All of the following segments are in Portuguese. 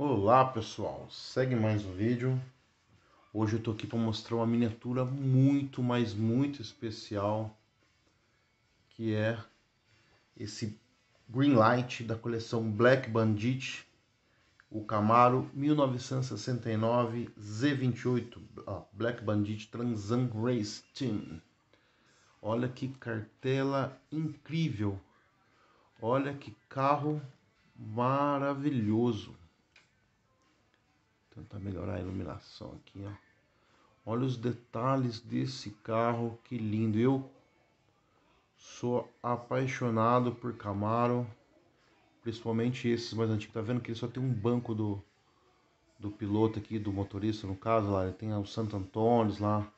Olá pessoal, segue mais um vídeo. Hoje eu tô aqui para mostrar uma miniatura muito, mas muito especial, que é esse Green Light da coleção Black Bandit, o Camaro 1969 Z28 Black Bandit Transam Race Team. Olha que cartela incrível. Olha que carro maravilhoso. Tentar melhorar a iluminação aqui, ó. Olha os detalhes desse carro, que lindo. Eu sou apaixonado por Camaro, principalmente esses mais antigos. Tá vendo que ele só tem um banco do, do piloto aqui, do motorista, no caso lá. Ele tem o Santo Antônio lá,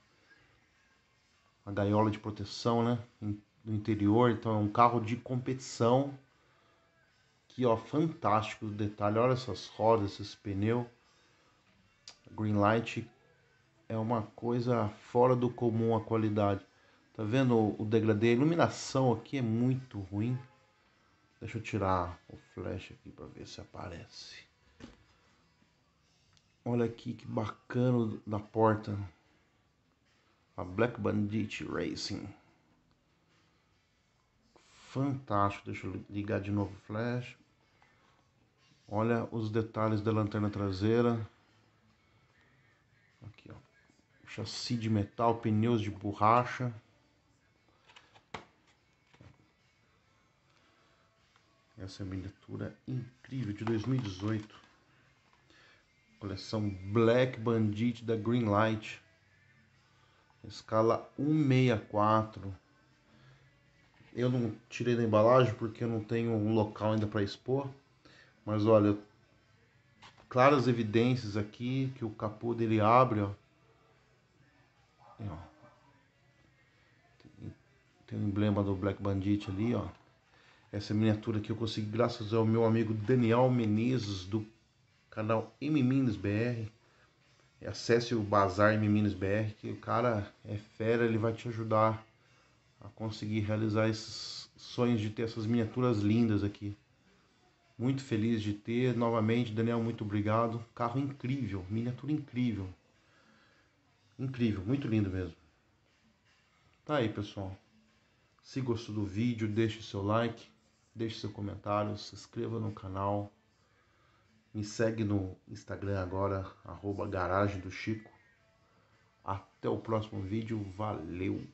a gaiola de proteção, né? No interior, então é um carro de competição. Aqui, ó, fantástico o detalhe. Olha essas rodas, esses pneus. Greenlight é uma coisa fora do comum a qualidade. Tá vendo o degradê? A iluminação aqui é muito ruim. Deixa eu tirar o flash aqui para ver se aparece. Olha aqui que bacana da porta. A Black Bandit Racing. Fantástico. Deixa eu ligar de novo o flash. Olha os detalhes da lanterna traseira chassi de metal, pneus de borracha. Essa é uma miniatura incrível de 2018. Coleção Black Bandit da Greenlight. Escala 164. Eu não tirei da embalagem porque eu não tenho um local ainda para expor. Mas olha, claras evidências aqui que o capô dele abre, ó. Tem, ó. Tem, tem o emblema do Black Bandit ali, ó. Essa miniatura que eu consegui graças ao meu amigo Daniel Menezes do canal M BR. Acesse o Bazar M BR que o cara é fera, ele vai te ajudar a conseguir realizar esses sonhos de ter essas miniaturas lindas aqui. Muito feliz de ter novamente, Daniel, muito obrigado. Carro incrível, miniatura incrível. Incrível, muito lindo mesmo. Tá aí, pessoal. Se gostou do vídeo, deixe seu like, deixe seu comentário, se inscreva no canal. Me segue no Instagram agora, arroba Garagem do Chico. Até o próximo vídeo. Valeu!